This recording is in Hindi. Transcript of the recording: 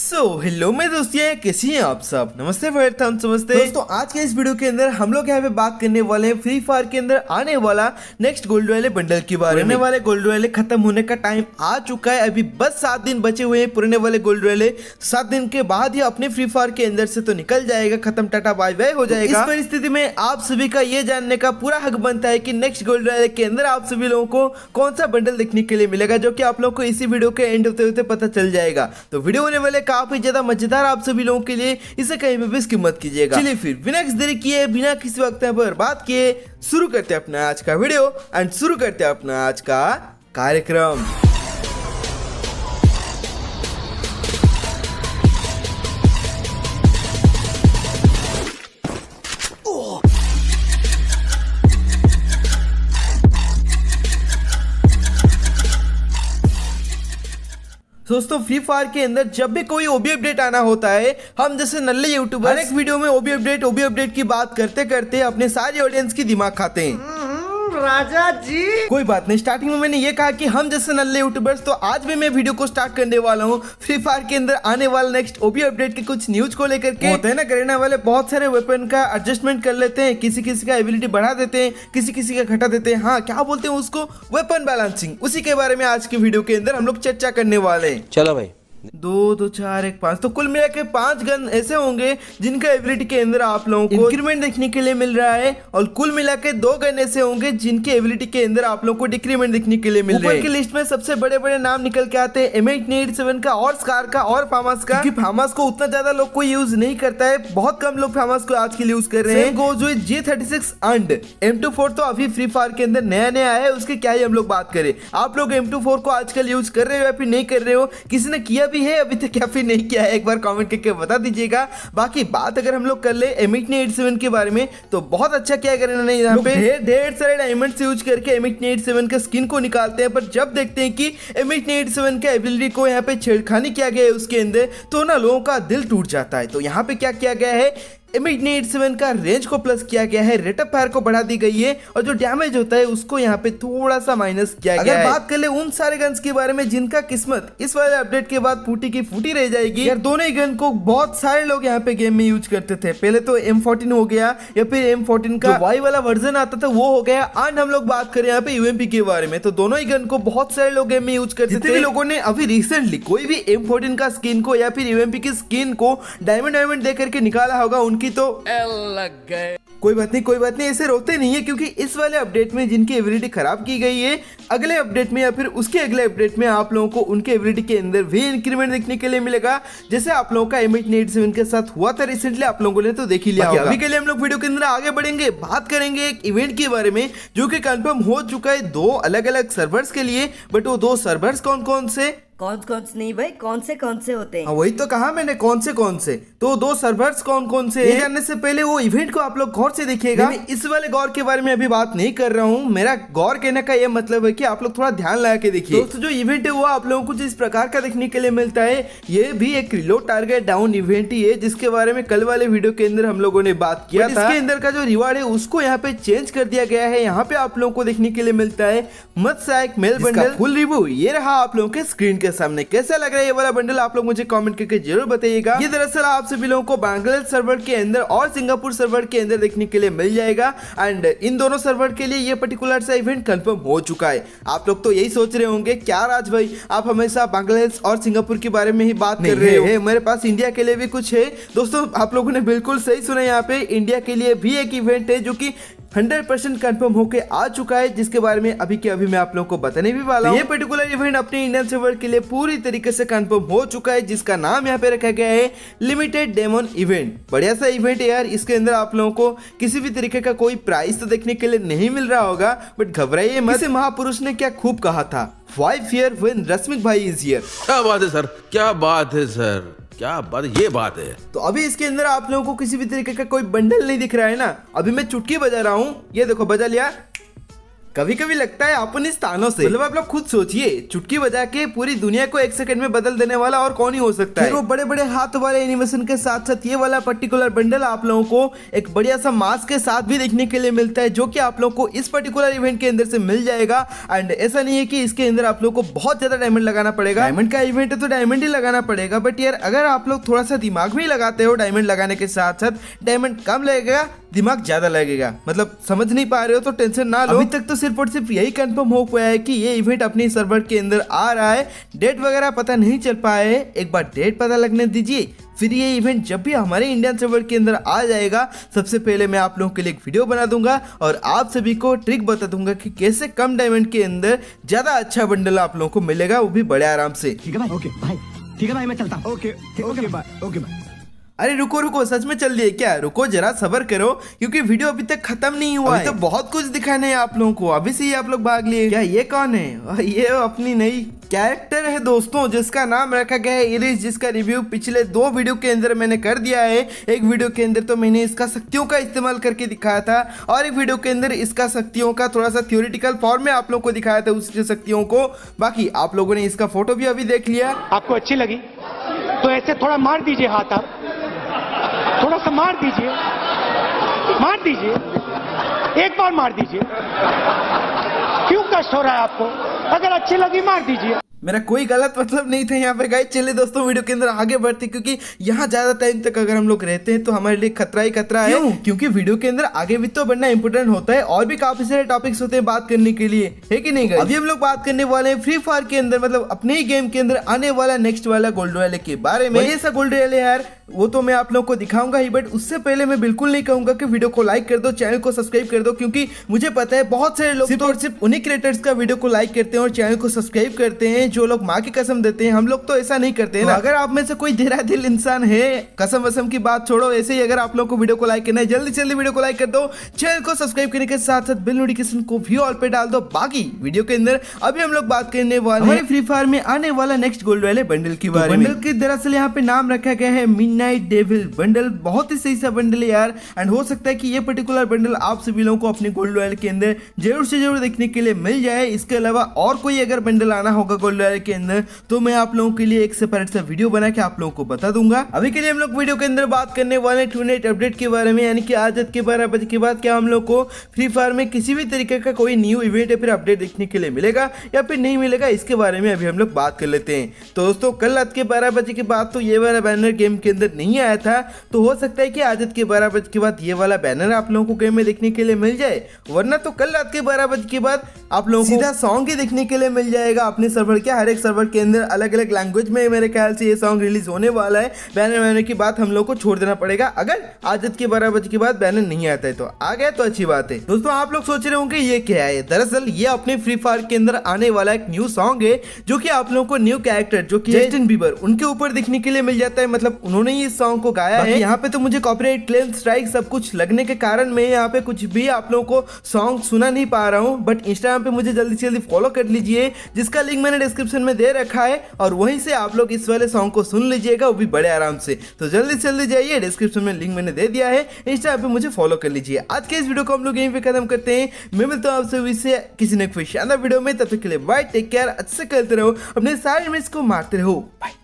सो so, हेलो दोस्त ये कैसी हैं आप सब नमस्ते वैरथान नमस्ते दोस्तों आज के इस वीडियो के अंदर हम लोग यहाँ पे बात करने वाले हैं फ्री फायर के अंदर आने वाला नेक्स्ट गोल्ड वाले बंडल के बारे में वाले गोल्ड वाले खत्म होने का टाइम आ चुका है अभी बस सात दिन बचे हुए हैं पुराने वाले गोल्ड तो वाले सात दिन के बाद ही अपने फ्री फायर के अंदर से तो निकल जाएगा खत्म टाटा बाय बाय हो तो जाएगा इस परिस्थिति में आप सभी का ये जानने का पूरा हक बनता है की नेक्स्ट गोल्ड वाले के अंदर आप सभी लोगों को कौन सा बंडल देखने के लिए मिलेगा जो की आप लोग को इसी वीडियो के एंड होते होते पता चल जाएगा तो वीडियो होने वाले काफी ज्यादा मजेदार आप सभी लोगों के लिए इसे कहीं में भी कीमत कीजिएगा चलिए फिर बिना किसी देरी किए बिना किसी वक्त पर बात किए शुरू करते अपना आज का वीडियो एंड शुरू करते अपना आज का कार्यक्रम दोस्तों फ्री फायर के अंदर जब भी कोई ओबी अपडेट आना होता है हम जैसे नल्ले यूट्यूबर एक वीडियो में ओबी अपडेट ओबी अपडेट की बात करते करते अपने सारे ऑडियंस की दिमाग खाते हैं हम्म। राजा जी कोई बात नहीं स्टार्टिंग में मैंने ये कहा कि हम जैसे नल्ले यूट्यूबर्स तो आज भी मैं वीडियो को स्टार्ट करने वाला हूँ फ्री फायर के अंदर आने वाले नेक्स्ट ओबी अपडेट के कुछ न्यूज को लेकर के होते हैं ना करेना वाले बहुत सारे वेपन का एडजस्टमेंट कर लेते हैं किसी किसी का एबिलिटी बढ़ा देते हैं किसी किसी का घटा देते हैं हाँ क्या बोलते हैं उसको वेपन बैलेंसिंग उसी के बारे में आज की वीडियो के अंदर हम लोग चर्चा करने वाले हैं चलो भाई दो दो चार एक पांच तो कुल मिला के पांच गन ऐसे होंगे जिनका एबिलिटी के अंदर आप लोगों को इंक्रीमेंट देखने के लिए मिल रहा है और कुल मिला के दो गन ऐसे होंगे जिनके एबिलिटी के अंदर आप लोगों को डिक्रीमेंट देखने के लिए मिल रहा है लिस्ट में सबसे बड़े बड़े नाम निकल के आते हैं एम सेवन का और स्कार का और फार्मास का फार्मास को उतना ज्यादा लोग को यूज नहीं करता है बहुत कम लोग फार्मास को आज के लिए यूज कर रहे हैं J thirty six and M two four तो अभी फ्री फायर के अंदर नया नया है उसके क्या ही हम लोग बात करें आप लोग एम टू फोर को आजकल यूज कर रहे हो या फिर नहीं कर रहे हो किसी ने किया भी है अभी तक या फिर नहीं किया है एक बार कॉमेंट करके बता दीजिएगा बाकी बात अगर हम लोग कर ले एमिट ने एट के बारे में तो बहुत अच्छा क्या कर इन्होंने यहाँ पे ढेर सारे डायमंड यूज करके एमिट ने एट सेवन का स्किन को निकालते हैं पर जब देखते हैं कि एमिट ने एट सेवन का एबिलिटी को यहाँ पे छेड़खानी किया गया है उसके अंदर तो ना लोगों का दिल टूट जाता है तो यहाँ पे क्या किया गया है सेवन का रेंज को प्लस किया गया है रेटअप फायर को बढ़ा दी गई है और जो डैमेज होता है उसको यहाँ पे थोड़ा सा माइनस किया अगर गया अगर बात कर ले उन सारे गन्स के बारे में जिनका किस्मत इस वाले अपडेट के बाद फूटी की फूटी रह जाएगी यार दोनों ही गन को बहुत सारे लोग यहाँ पे गेम में यूज करते थे पहले तो एम हो गया या फिर एम का वाई वाला वर्जन आता था वो हो गया आज हम लोग बात करें यहाँ पे यूएम के बारे में तो दोनों ही गन को बहुत सारे लोग गेम में यूज करते थे लोगों ने अभी रिसेंटली कोई भी एम का स्किन को या फिर यूएम की स्किन को डायमंड डायमंड दे करके निकाला होगा उनके उनकी तो लग गए कोई बात नहीं कोई बात नहीं ऐसे रोते नहीं है क्योंकि इस वाले अपडेट में जिनकी एबिलिटी खराब की गई है अगले अपडेट में या फिर उसके अगले अपडेट में आप लोगों को उनके एबिलिटी के अंदर भी इंक्रीमेंट देखने के लिए मिलेगा जैसे आप लोगों का एमिट नेट सेवन के साथ हुआ था रिसेंटली आप लोगों ने तो देख ही लिया होगा अभी के लिए हम लोग वीडियो के अंदर आगे बढ़ेंगे बात करेंगे एक इवेंट के बारे में जो की कन्फर्म हो चुका है दो अलग अलग सर्वर्स के लिए बट वो दो सर्वर्स कौन कौन से कौन कौन से नहीं भाई कौन से कौन से होते हैं हाँ, वही तो कहा मैंने कौन से कौन से तो दो सर्वर्स कौन कौन से ये जानने से पहले वो इवेंट को आप लोग गौर से देखिएगा मैं इस वाले गौर के बारे में अभी बात नहीं कर रहा हूँ मेरा गौर कहने का ये मतलब है कि आप लोग थोड़ा ध्यान लगा के देखिए दोस्तों जो इवेंट है वो आप लोगों को जिस प्रकार का देखने के लिए मिलता है ये भी एक रिलो टारगेट डाउन इवेंट ही है जिसके बारे में कल वाले वीडियो के अंदर हम लोगों ने बात किया था इसके अंदर का जो रिवार्ड है उसको यहाँ पे चेंज कर दिया गया है यहाँ पे आप लोगों को देखने के लिए मिलता है मत एक मेल बंडल फुल रिव्यू ये रहा आप लोगों के स्क्रीन के सामने कैसा लग रहा है ये वाला बंडल आप लोग मुझे कॉमेंट करके जरूर बताइएगा ये दरअसल आप सभी लोगों को बांग्लादेश सर्वर के अंदर और सिंगापुर सर्वर के अंदर देखने के लिए मिल जाएगा एंड इन दोनों सर्वर के लिए ये पर्टिकुलर सा इवेंट कंफर्म हो चुका है आप लोग तो यही सोच रहे होंगे क्या राज भाई आप हमेशा बांग्लादेश और सिंगापुर के बारे में ही बात कर रहे हो मेरे पास इंडिया के लिए भी कुछ है दोस्तों आप लोगों ने बिल्कुल सही सुना यहाँ पे इंडिया के लिए भी एक इवेंट है जो की हंड्रेड परसेंट कन्फर्म होकर आ चुका है जिसके बारे में अभी के अभी मैं आप लोगों को बताने भी वाला हूँ ये पर्टिकुलर इवेंट अपने इंडियन सर्वर के लिए पूरी तरीके से कन्फर्म हो चुका है जिसका नाम यहाँ पे रखा गया है लिमिटेड डेमोन इवेंट बढ़िया सा इवेंट है यार इसके अंदर आप लोगों को किसी भी तरीके का कोई प्राइस तो देखने के लिए नहीं मिल रहा होगा बट घबराइए मत महापुरुष ने क्या खूब कहा था वाइफ ईयर वेन रश्मिक भाई इज ईयर क्या बात है सर क्या बात है सर क्या बात ये बात है तो अभी इसके अंदर आप लोगों को किसी भी तरीके का कोई बंडल नहीं दिख रहा है ना अभी मैं चुटकी बजा रहा हूँ ये देखो बजा लिया कभी कभी लगता है अपन इस से मतलब आप लोग खुद सोचिए चुटकी बजा के पूरी दुनिया को एक सेकंड में बदल देने वाला और कौन ही हो सकता है वो बड़े बड़े हाथ वाले एनिमेशन के साथ साथ ये वाला पर्टिकुलर बंडल आप लोगों को एक बढ़िया सा मास्क के साथ भी देखने के लिए मिलता है जो कि आप लोग को इस पर्टिकुलर इवेंट के अंदर से मिल जाएगा एंड ऐसा नहीं है की इसके अंदर आप लोग को बहुत ज्यादा डायमंड लगाना पड़ेगा डायमंड का इवेंट है तो डायमंड ही लगाना पड़ेगा बट यार अगर आप लोग थोड़ा सा दिमाग भी लगाते हो डायमंड लगाने के साथ साथ डायमंड कम लगेगा दिमाग ज्यादा लगेगा मतलब समझ नहीं पा रहे हो तो टेंशन ना लो अभी तक तो सिर्फ और सिर्फ यही कंफर्म हो पाया है कि ये इवेंट अपने सर्वर के अंदर आ रहा है डेट वगैरह पता नहीं चल पाया है एक बार डेट पता लगने दीजिए फिर ये इवेंट जब भी हमारे इंडियन सर्वर के अंदर आ जाएगा सबसे पहले मैं आप लोगों के लिए एक वीडियो बना दूंगा और आप सभी को ट्रिक बता दूंगा कि कैसे कम डायमंड के अंदर ज्यादा अच्छा बंडल आप लोगों को मिलेगा वो भी बड़े आराम से ठीक है भाई ओके भाई ठीक है भाई मैं चलता okay okay bye okay bye अरे रुको रुको सच में चल दिए क्या रुको जरा सबर करो क्योंकि वीडियो अभी तक खत्म नहीं हुआ तो है तो बहुत कुछ दिखाने है आप लोगों को अभी से ही आप लोग भाग लिए क्या ये कौन है ये अपनी नई कैरेक्टर है दोस्तों जिसका नाम रखा गया है इरिस जिसका रिव्यू पिछले दो वीडियो के अंदर मैंने कर दिया है एक वीडियो के अंदर तो मैंने इसका शक्तियों का इस्तेमाल करके दिखाया था और एक वीडियो के अंदर इसका शक्तियों का थोड़ा सा थ्योरिटिकल फॉर्म में आप लोग को दिखाया था उसकी शक्तियों को बाकी आप लोगों ने इसका फोटो भी अभी देख लिया आपको अच्छी लगी तो ऐसे थोड़ा मार दीजिए हाथ आप थोड़ा सा मार दीजिए मार दीजिए एक बार मार दीजिए क्यों कष्ट हो रहा है आपको अगर अच्छी लगी मार दीजिए मेरा कोई गलत मतलब नहीं था यहाँ पे गाइस चलिए दोस्तों वीडियो के अंदर आगे बढ़ते क्योंकि यहाँ ज्यादा टाइम तक अगर हम लोग रहते हैं तो हमारे लिए खतरा ही खतरा है क्योंकि वीडियो के अंदर आगे भी तो बढ़ना इंपोर्टेंट होता है और भी काफी सारे टॉपिक्स होते हैं बात करने के लिए है कि नहीं अभी हम लोग बात करने वाले हैं फ्री फायर के अंदर मतलब अपने ही गेम के अंदर आने वाला नेक्स्ट वाला गोल्ड रॉयल के बारे में ऐसा गोल्ड है यार वो तो मैं आप लोगों को दिखाऊंगा ही बट उससे पहले मैं बिल्कुल नहीं कहूंगा कि वीडियो को लाइक कर दो चैनल को सब्सक्राइब कर दो क्योंकि मुझे पता है बहुत सारे लोग सिर्फ तो और सिर्फ उन्हीं क्रिएटर्स का वीडियो को लाइक करते हैं और चैनल को सब्सक्राइब करते हैं जो लोग माँ की कसम देते हैं हम लोग तो ऐसा नहीं करते हैं तो अगर आप में से कोई धीरा दिल इंसान है कसम वसम की बात छोड़ो ऐसे ही अगर आप लोग को वीडियो को लाइक करना है जल्दी जल्दी वीडियो को लाइक कर दो चैनल को सब्सक्राइब करने के साथ साथ बिल नोटिफिकेशन को भी ऑल पे डाल दो बाकी वीडियो के अंदर अभी हम लोग बात करने वाले फ्री फायर में आने वाला नेक्स्ट गोल्ड वाले बंडल की तो बारे में बंडल के दरअसल यहाँ पे नाम रखा गया है मीना मिडनाइट डेविल बंडल बहुत ही सही सा बंडल है यार एंड हो सकता है कि ये पर्टिकुलर बंडल आप सभी लोगों को अपने गोल्ड रॉयल के अंदर जरूर से जरूर देखने के लिए मिल जाए इसके अलावा और कोई अगर बंडल आना होगा गोल्ड रॉयल के अंदर तो मैं आप लोगों के लिए एक सेपरेट सा वीडियो बना के आप लोगों को बता दूंगा अभी के लिए हम लोग वीडियो के अंदर बात करने वाले टूनेट अपडेट के बारे में यानी कि आज के बारह बजे के बाद क्या हम लोग को फ्री फायर में किसी भी तरीके का कोई न्यू इवेंट या फिर अपडेट देखने के लिए मिलेगा या फिर नहीं मिलेगा इसके बारे में अभी हम लोग बात कर लेते हैं तो दोस्तों कल रात के बारह बजे के बाद तो ये वाला बैनर गेम के अंदर अंदर नहीं आया था तो हो सकता है कि आज के बारह बजे के बाद ये वाला बैनर आप लोगों को गेम में देखने के लिए मिल जाए वरना तो कल रात के बारह बजे के बाद आप लोगों को सीधा सॉन्ग ही देखने के लिए मिल जाएगा अपने सर्वर के हर एक सर्वर के अंदर अलग अलग लैंग्वेज में मेरे ख्याल से ये सॉन्ग रिलीज होने वाला है बैनर वैनर की बात हम लोग को छोड़ देना पड़ेगा अगर आज के बारह बजे के बाद बैनर नहीं आता है तो आ गया तो अच्छी बात है दोस्तों आप लोग सोच रहे होंगे ये क्या है दरअसल ये अपने फ्री फायर के अंदर आने वाला एक न्यू सॉन्ग है जो की आप लोगों को न्यू कैरेक्टर जो की जस्टिन बीबर उनके ऊपर दिखने के लिए मिल जाता है मतलब उन्होंने ने ही इस सॉन्ग को गाया है यहाँ पे तो मुझे कॉपीराइट क्लेम स्ट्राइक सब कुछ लगने के कारण मैं यहाँ पे कुछ भी आप लोगों को सॉन्ग सुना नहीं पा रहा हूँ बट इंस्टाग्राम पे मुझे जल्दी से जल्दी फॉलो कर लीजिए जिसका लिंक मैंने डिस्क्रिप्शन में दे रखा है और वहीं से आप लोग इस वाले सॉन्ग को सुन लीजिएगा वो भी बड़े आराम से तो जल्दी से जल्दी जाइए डिस्क्रिप्शन में लिंक मैंने दे दिया है इंस्टाग्राम पे मुझे फॉलो कर लीजिए आज के इस वीडियो को हम लोग यहीं पर खत्म करते हैं मैं मिलता हूँ आपसे इससे किसी ने कोई शानदार वीडियो में तब तक के लिए बाय टेक केयर अच्छे से करते रहो अपने सारे मिस को मारते रहो बाय